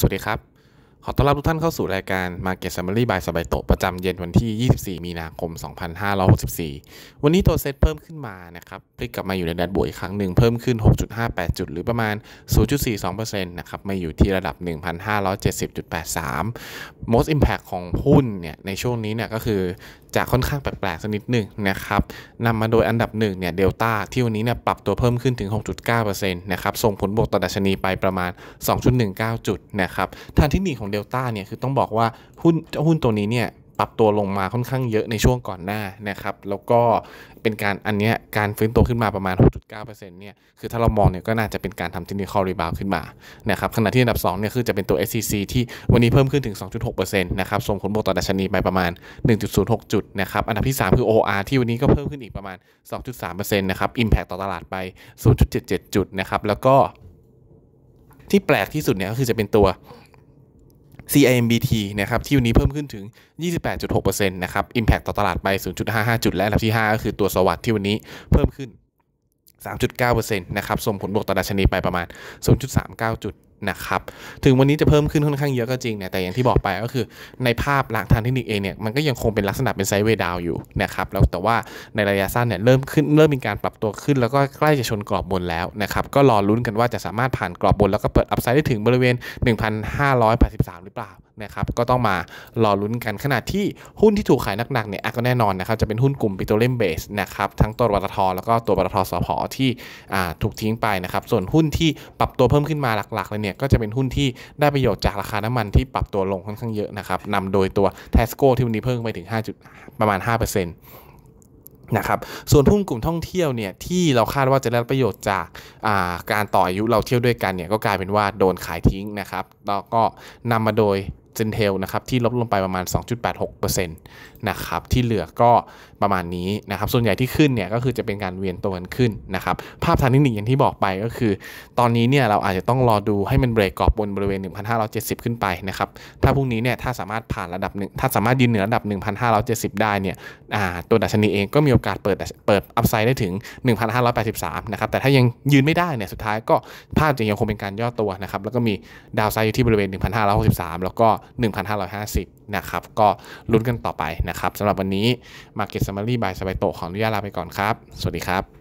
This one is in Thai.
สวัสดีครับ ขอต้อนรับทุกท่านเข้าสู่รายการ Market Summary by สบายโตประจำเย็นวันที่ 24 มีนาคม 2564 วันนี้ตัวเซตเพิ่มขึ้นมานะครับพลิกกลับมาอยู่ในแดนบวกอีกครั้งหนึ่งเพิ่มขึ้น 6.58 จุดหรือประมาณ 0.42%นะครับมาอยู่ที่ระดับ 1,570.83 most impact ของหุ้นเนี่ยในช่วงนี้เนี่ยก็คือจะค่อนข้างแปลกๆสักนิดหนึ่งนะครับนำมาโดยอันดับหนึ่งเนี่ยเดลต้าที่วันนี้เนี่ยปรับตัวเพิ่มขึ้นถึง 6.9%นะครับส่งผลบวกต่อดัชนีไปประมาณ 2.19 จุดนะครับทางเทคนิคของเดลต้าเนี่ยคือต้องบอกว่าหุ้นหุ้นตัวนี้เนี่ยปรับตัวลงมาค่อนข้างเยอะในช่วงก่อนหน้านะครับ แล้วก็เป็นการอันนี้การฟื้นตัวขึ้นมาประมาณ 6.9%เนี่ยคือถ้าเรามองเนี่ยก็น่าจะเป็นการทำทิน h ี i c a l r e b o ขึ้นมานะครับขณะที่อันดับ2เนี่ยคือจะเป็นตัว SCC ที่วันนี้เพิ่มขึ้นถึง2.6%นะครับส่งผลบวกต่อดัชนีไปประมาณ 1.06 จุดนะครับอันดับที่3คือ OR ที่วันนี้ก็เพิ่มขึ้นอีกประมาณ 2.3%นะครับ impact ต่อตลาดไป0.77จุดนะครับแล้วก็ที่แปลกที่สุดเนี่ยก็คือจะเป็นตัว CIMBT นะครับที่วันนี้เพิ่มขึ้นถึง 28.6%นะครับ Impact ต่อตลาดไป 0.55 จุดและอันดับที่5ก็คือตัวสวัสด์ที่วันนี้เพิ่มขึ้น 3.9%นะครับส่งผลบวกต่อดัชนีไปประมาณ 0.39 จุดนะครับถึงวันนี้จะเพิ่มขึ้นค่อนข้างเยอะก็จริงเนี่ยแต่อย่างที่บอกไปก็คือ ในภาพหลักทางเทคนิคเองเนี่ยมันก็ยังคงเป็นลักษณะเป็นไซด์เวดาวอยู่นะครับแล้วแต่ว่าในระยะสั้นเนี่ยเริ่มขึ้นเริ่มมีการปรับตัวขึ้น แล้วก็ใกล้จะชนกรอบบนแล้วนะครับก็รอลุ้นกันว่าจะสามารถผ่านกรอบบนแล้วก็เปิดอัพไซด์ได้ถึงบริเวณ 1583 หรือเปล่านะครับก็ต้องมารอลุ้นกันขณะที่หุ้นที่ถูกขายหนักๆเนี่ยก็แน่นอนนะครับจะเป็นหุ้นกลุ่มปิโตรเลียมเบสนะครับทั้งตัวปตท แล้วก็ตัวปตทสพที่ถูกทิ้งไปนะครับส่วนหุ้นที่ปรับตัวเพิ่มขึ้นมาหลักๆเลยเนี่ยก็จะเป็นหุ้นที่ได้ประโยชน์จากราคาน้ำมันที่ปรับตัวลงค่อนข้างเยอะนะครับนำโดยตัวเทสโก้ที่วันนี้เพิ่มไปถึง5จุดประมาณ5%นะครับส่วนหุ้นกลุ่มท่องเที่ยวเนี่ยที่เราคาดว่าจะได้ประโยชน์จากาการต่ออายุเราเที่ยวด้วยกันเนี่ยก็กลายเป็นว่าโดนขายทิ้งนะครับแล้วก็นำมาโดยซนเทลนะครับที่ลดลงไปประมาณ 2.86%นะครับที่เหลือก็ประมาณนี้นะครับส่วนใหญ่ที่ขึ้นเนี่ยก็คือจะเป็นการเวียนตัวกันขึ้นนะครับภาพทางเทคนิคอย่างที่บอกไปก็คือตอนนี้เนี่ยเราอาจจะต้องรอดูให้มันเบรกกรอบบนบริเวณ 1,570 ขึ้นไปนะครับถ้าพรุ่งนี้เนี่ยถ้าสามารถผ่านระดับหนึ่งถ้าสามารถยืนเหนือระดับ 1,570 ได้เนี่ยตัวดัชนีเองก็มีโอกาสเปิดเปิดอัพไซด์ได้ถึง 1,583 นะครับ แต่ถ้ายังยืนไม่ได้เนี่ยสุดท้ายก็ภาพจะยังคงเป็นการย่อตัวนะครับแล้วก็มีดาวไซด์อยู่ที่บริเวณ 1,563แล้วก็1,550 นะครับ ก็ลุ้นกันต่อไปนะครับ สำหรับวันนี้ Market Summary by สบายโตขออนุญาตลาไปก่อนครับ สวัสดีครับ